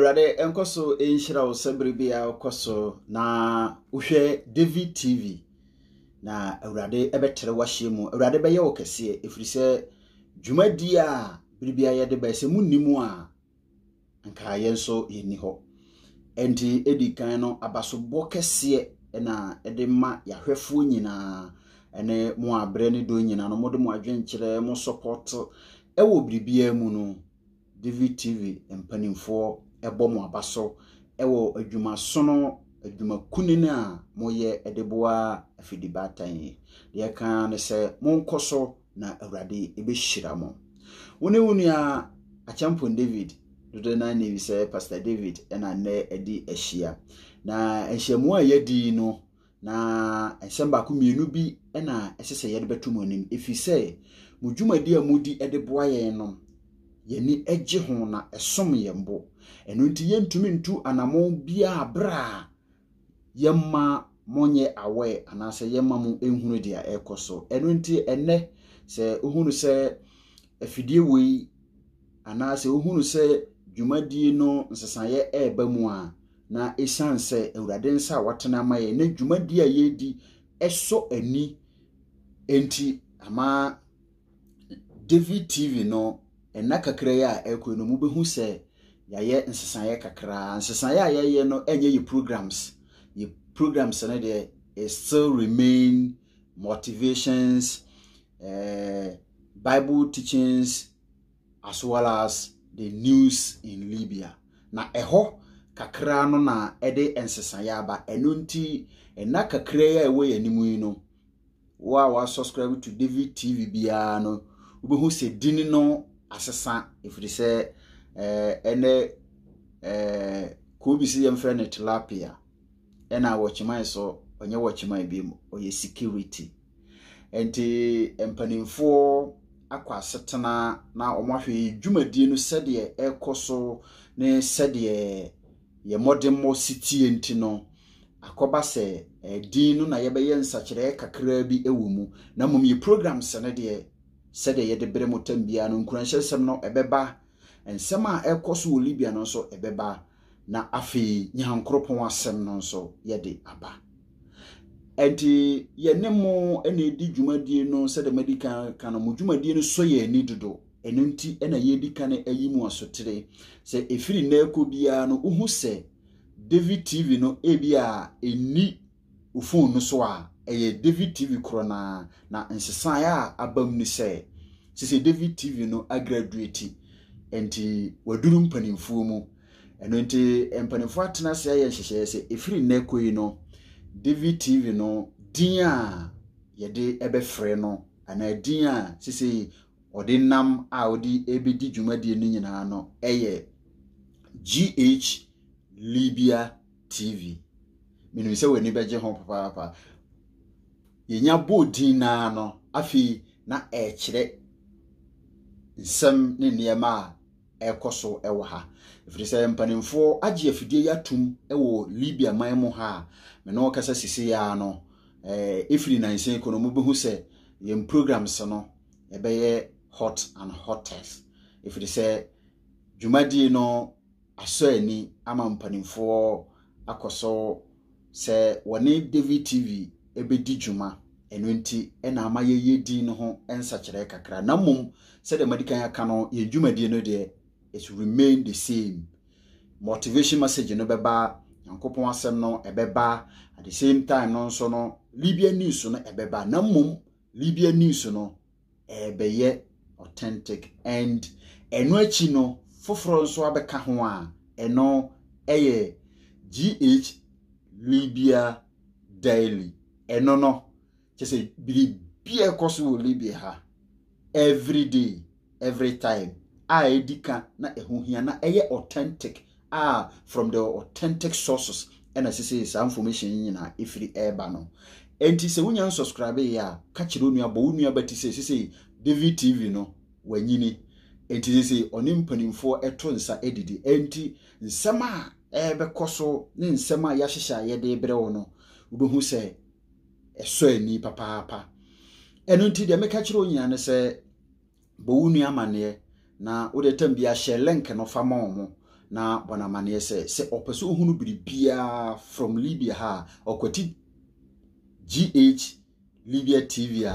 awurade nkɔ so nhyira wo sɛ bere bi a wokɔ so na wohwɛ david tv na awurade bɛtere wahyeɛ mu awurade bɛyɛ wo kɛseɛ ɛfiri sɛ dwumadi a biribia yɛde bɛɛ sɛ monni mu a nka nso yɛnni hɔ ɛnti ɛdi kan no abasobɔ kɛseɛ na ɛde ma yɛahwɛfoɔ nyinaa ɛne mo abrɛ ne do nyinaa no mode mo adwenkyerɛ mo support ɛwɔ biribia mu no david tv mpanimfoɔ ɛbɔ mo aba so ɛwɔ adwumasono adwumakunini a moyɛ ɛde boa afidibaatan yi deɛ ka ne sɛ monkɔ so na awurade ɛbɛhyira mo wo ne wo nua akyɛmpon david dodo na ne sɛ pastor david ɛna nnɛ ɛdi ahyia na nhyiamu a yɛdi no na nsɛm baako mmienu bi ɛna ɛsɛ sɛ yɛde bɛto mu anim ɛfiri sɛ mo dwumadi a modi ɛde boa yɛn no yɛni gye ho na ɛsom yɛn bo ɛno nti yɛntumi ntu anammɔn biara berɛ a yɛmma mɔnyɛ aware anaasɛ yɛmma mo nhunu deɛ ɛrekɔ so ɛno nti ɛnɛ sɛ ohunu sɛ afidie wei anaasɛ ohunu sɛ dwumadie no nsesaeɛ ɛreba mu a na ɛsiane sɛ awurade nsa a watena ama yɛ na dwumadie a yɛredi ɛsɔ ani nti ama david tv no ɛna kakra yi a ɛrekɔ yi no mobɛhu sɛ yɛayɛ nsesaeɛ kakra nsesaeɛ a yɛayɛ no ɛnyɛ yɛ programs yɛ programs no deɛ it still remain motivations uh, bible teachings as well as the news in libya na ɛhɔ kakra no na ɛde nsesaeɛ aba ɛno nti ɛna kakra yi a ɛwɔ yɛn anim yi no wo a wasubscribe to david tv biara no wobɛhu sɛ din no asesa ɛfiri sɛ ɛnɛ koobi si yɛmfrɛ no tilapia ɛna wɔkyeman so ɔnyɛ wɔkyeman bi mu ɔyɛ security nti mpanimfoɔ akɔ asetena na wɔn ahwɛ dwumadie no sɛdeɛ ɛrekɔ so ne sɛdeɛ yɛ mmɔdemmɔ si tie nti no akɔba sɛ ɛdin eh, no na yɛbɛyɛ nsakyerɛ kakraa bi ɛwɔ mu na mmom yɛ program sɛ no deɛ sɛdeɛ yɛde berɛ mu tam biara no nkuranhyɛsɛm no ɛbɛba nsɛm a ɛkɔ so wɔ libya no nso ɛbɛba na afei nyankoropɔn asɛm no nso yɛde aba ɛnti yɛne mo ɛna ɛdi dwumadie no sɛdeɛ madi kan ka no mo dwumadie no sɔ yɛn ani dodo ɛno nti ɛna yɛdi kan ayi mu asotere sɛ efiri na ɛkɔ biara no wohu sɛ david tv no ebi a ɛni ofon no so a ɛyɛ david tv korɔ naa na nsesan a aba mu sɛ sisi david tv no agraduate nti waduru mpanimfoɔ mu ɛno nti mpanimfoɔ atena ase ayɛ nhyehyɛeɛ sɛ ɛfiri nnɛ kɔ yi no david tv no din a yɛde ɛbɛfrɛ no anaa din a sisi ɔde nam a ɔde ɛbɛdi dwumadie no nyinaa no ɛyɛ gh libya tv menim sɛ w'ani bɛgye ho papaapa yɛnya bɔɔ din naa no afei na ɛrekyerɛ nsɛm ne nneɛma a ɛrekɔ so wɔ ha ɛfiri sɛ mpanimfoɔ agye afidie ya atom wɔ libya man mu ha a me ne ɔkasa sisi yɛa no ɛfiri nansa yi kɔ no mobɛhu sɛ yɛn programs no ɛbɛyɛ hot and hottest ɛfiri sɛ dwumadie no asɔ ani ama mpanimfoɔ akɔ so sɛ wɔne david tv ɛbɛdi dwuma ɛno nti ɛna ama yɛyɛ din no ho nsakyerɛ kakra na mmom sɛdeɛ madi kan aka no yɛn dwumadie no deɛ it remain the same motivation message no bɛba nyankopɔn asɛm no ɛbɛba at the same time no nso no libya news no ɛbɛba na mmom libya news no ɛbɛyɛ authentic and ɛno akyi no foforɔ nso abɛka ho a ɛno ɛyɛ gh libya daily ɛno no kyɛ sɛ biribi a ɛkɔ so wɔ libya ha every day every time a ɛdi e ka na ɛho e hia na ɛyɛ e authentic a from the authentic sources ɛna sisi saa information nyinaa ɛfiri ɛreba no nti sɛ wonya nsubscribe yɛ a ka kyerɛ onua bɔ wo nua bɛti sɛ sisi david tv no wanyini nti sisi ɔne mpanimfoɔ ɛto nsa ɛdidi nti nsɛm a ɛbɛkɔ so ne nsɛm a yɛahyehyɛ a yɛde brɛ wo no wobɛhu sɛ ɛsɔ ani papaapa ɛno nti deɛ meka kyerɛ onyina ne sɛ bɔwo nua amanneɛ na wode tam bi ahyɛ lenk no fa ma mo na bɔn amanneɛ sɛ sɛ ɔpɛ sɛ ɔhunu biribiaa from libia ha a ɔkwati gh libia tv a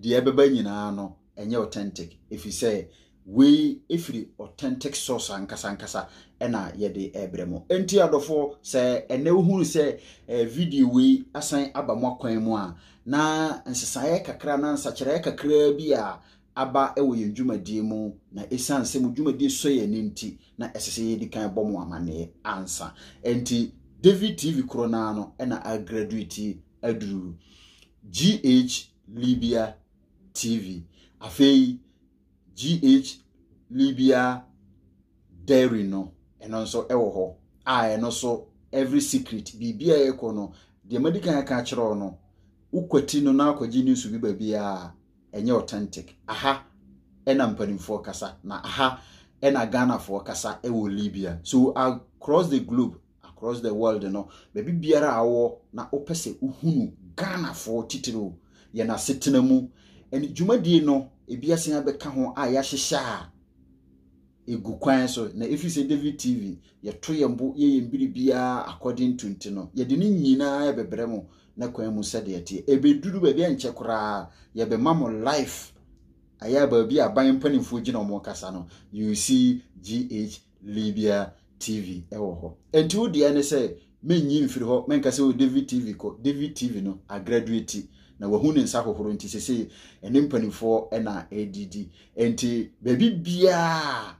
deɛ ɛbɛba nyinaa no ɛnyɛ authentic ɛfiri sɛ wei efiri authentic source ankasa nkasa ɛna yɛde ɛrebrɛ mu nti adɔfo sɛ ɛnɛ wohuru sɛ vidio video wei asan aba mu akwan mu a na nsesaeɛ kakra na nsakyerɛeɛ kakra bi a aba ɛwɔ yɛn dwumadie mu na ɛsiane sɛ mo dwumadie sɔ yɛ ne nti na ɛsɛ sɛ yɛdi kan bɔ mo amanneɛ ansa nti david tv koro naa no ɛna agraduate aduru gh libya tv afei gh libya dairy no ɛno nso ɛwɔ hɔ a ɛno so every secret biribi a ɛkɔ no deɛ madi kan aka kyerɛw no wokwati no na akɔgye news bi baabiaa ɛnyɛ authentic aha ɛna mpanimfoɔ kasa na aha ɛna ghanafoɔ kasa ɛwɔ libya so across the globe across the world no baabi biara a wɔ na wopɛ sɛ wohunu ghanafoɔ titiri o yɛ n'asetena mu ɛne dwumadie no ebi asan abɛka ho a yɛahyehyɛ a egu kwan so na efi sɛ david tv yɛto yɛn bo yɛ yɛn biri biara akɔden tuntum no yɛde ne nyinaa yɛbɛbrɛ mu na kwan mu sɛdeɛ teɛ ebeduru baabi a nkyɛ koraa yɛbɛma mo life ayɛ baabi a aban mpanimfoɔ gyina wɔn kasa no you see gh libya tv ɛwɔ hɔ nti wo deɛ ne sɛ menyi mfiri hɔ menkasa wɔ david tv kɔ david tv no agraduate na wahu ne nsa hohoro nti sese ɛne mpanimfoɔ ɛna ɛredidi nti baabi biara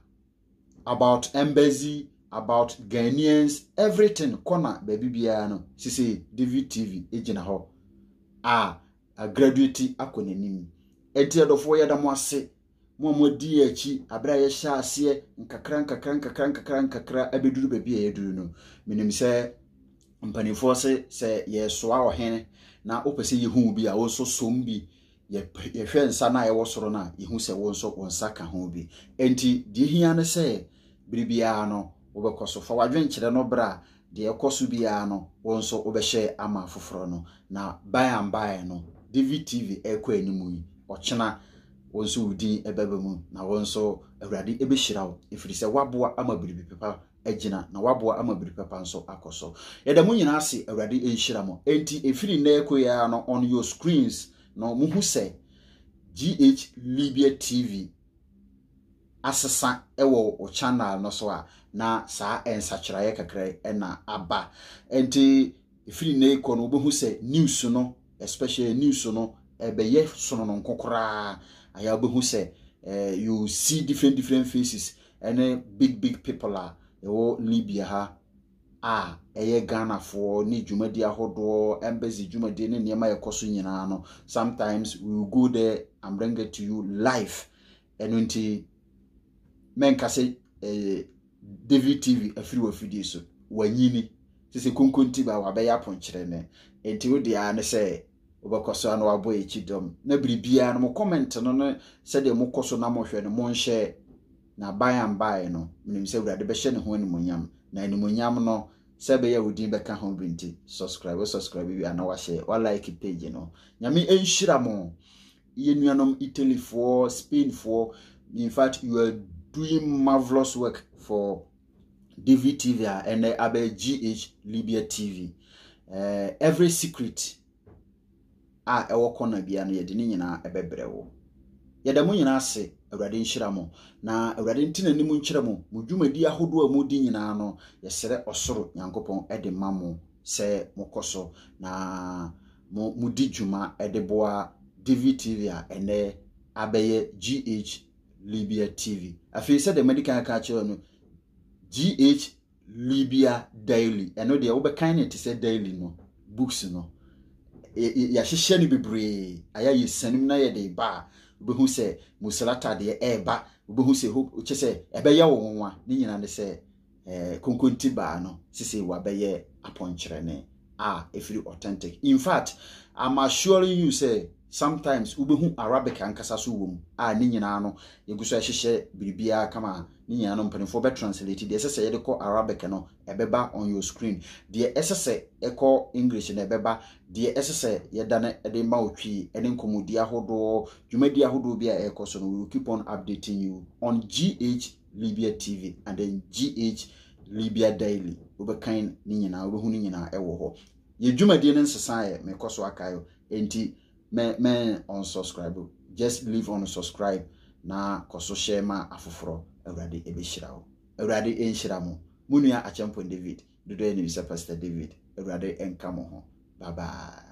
about embassy about Ghanians everything kɔna baabi biara no sese david tv gyina hɔ a agraduate akɔ n'anim ɛti ɛdɔfoɔ yɛda mo ase mo a mo di akyi abere a yɛhyɛ aseɛ nkakra nkakra nkakra nkakra nkakra abɛduru baabi a yɛduru no menim sɛ mpanimfoɔ se sɛ yɛsoa ɔhene na wopɛ sɛ yɛhu bi a wo nso som bi yɛhwɛ nsa no a ɛwɔ soro no a yɛhu sɛ wo nsa ka ho bi enti deɛ hia ne sɛ biribiara no wobɛkɔ so fa wadwenkyerɛ no berɛ a deɛ ɛkɔ so biara no wo nso wobɛhyɛ ama foforɔ na by and no david tv ɛrekɔ anim yi ɔkyena wo nso wo din ɛbɛba mu na wo nso awurade wo ɛfiri sɛ woaboa ama biribi pepa agyina na waboa ama biri papa nso akɔ so yɛda mu nyinaa ase awurade nhyira mo enti ɛfiri nnɛ koyɛa no on your screens na muhu sɛ gh Libya tv asesa wɔ o channel no so a na saa nsakyerɛeɛ kakra na aba enti ɛfiri nnɛ kɔ no wobɛhu sɛ news no especially news no ɛbɛyɛ sonononko koraa ayɛ wobɛhu sɛ eh, you see different different faces ɛne big big people a ɛwɔ libya ha a ɛyɛ ghanafoɔ ne dwumadi ahodoɔ embassy dwumadi ne nneɛma a ɛkɔ so nyinaa no sometimes we will go there and bring it to you live ɛno nti mɛnkasɛ ɛɛ david tv afiri wɔ afidie so wanyini sisi konkonti ba wabɛyɛ apɔnkyerɛ ne nti wo deɛ ne sɛ wobɛkɔ so a na wabɔ akyi dɔm na biribiara no mo comment no ne sɛdeɛ mokɔ so na mohwɛ no monhyɛ na aban ambaeɛ no menim sɛ awurade bɛhyɛ ne ho animonyam na animonyam no sɛ bɛyɛ wo din bɛka ho bi nti subscribe subscribe bi ana wahyɛ walike page no nyame ɛnhyira mo yɛ nuanom italyfoɔ spainfoɔ in fact you are doing marvelous work for dvtv a ɛnɛ abɛ gh libya tv uh, eh, every secret a ɛwɔ kɔna bia no yɛde ne nyinaa ɛbɛbrɛ wo yɛda mo nyinaa ase awurade nhyira mo na awurade nti n'anim nkyerɛ mo mo dwumadi ahodoɔ a modi nyinaa no yɛsrɛ ɔsoro nyankopɔn de ma mo sɛ mokɔ so na mo modi dwuma de boa david tv a ɛnɛ abɛyɛ gh libia tv afei sɛdeɛ madi kan ka kyerɛ no gh libia daily ɛno deɛ wobɛkan ne te sɛ daily no books no yɛahyehyɛ no bebree ayɛ yɛsanim na yɛde baa wobɛhu sɛ musra tadeɛ ɛɛba wobɛhu sɛ kyɛ sɛ ɛbɛyɛ wo nwa ne nyinaa ne sɛ eh, konkonti baa no sesei wabɛyɛ apɔnkyerɛne a ɛfiri authentic in fact am assuring you sɛ sometimes wobɛhu arabic ankasa so wɔ mu a ne nyinaa no yɛgu so ɛhyehyɛ biribiara kama ne nyinaa no mpanimfoɔ bɛtranslate deɛ ɛsɛ sɛ yɛde kɔ arabic no ɛbɛba on your screen deɛ ɛsɛ sɛ ɛkɔ english no ɛbɛba deɛ ɛsɛ sɛ yɛda no ɛde ma wo twii ɛne nkɔmmɔdi ahodoɔ dwumadi ahodoɔ bi a ɛrekɔ so no we will keep on updating you on gh libya tv and then gh libya daily wobɛkan ne nyinaa wobɛhu ne nyinaa ɛwɔ hɔ yɛ dwumadie no nsesaeɛ mekɔ so akaeɛ enti mɛ mɛ unsubscribe just leave unsubscribe na kɔ so hyɛ ma afoforɔ awurade ɛbɛhyira wo awurade ɛnhyira mo mu nua akyɛmpɔn david dodoɔ anim sɛ pastor david awurade ɛnka mo ho babae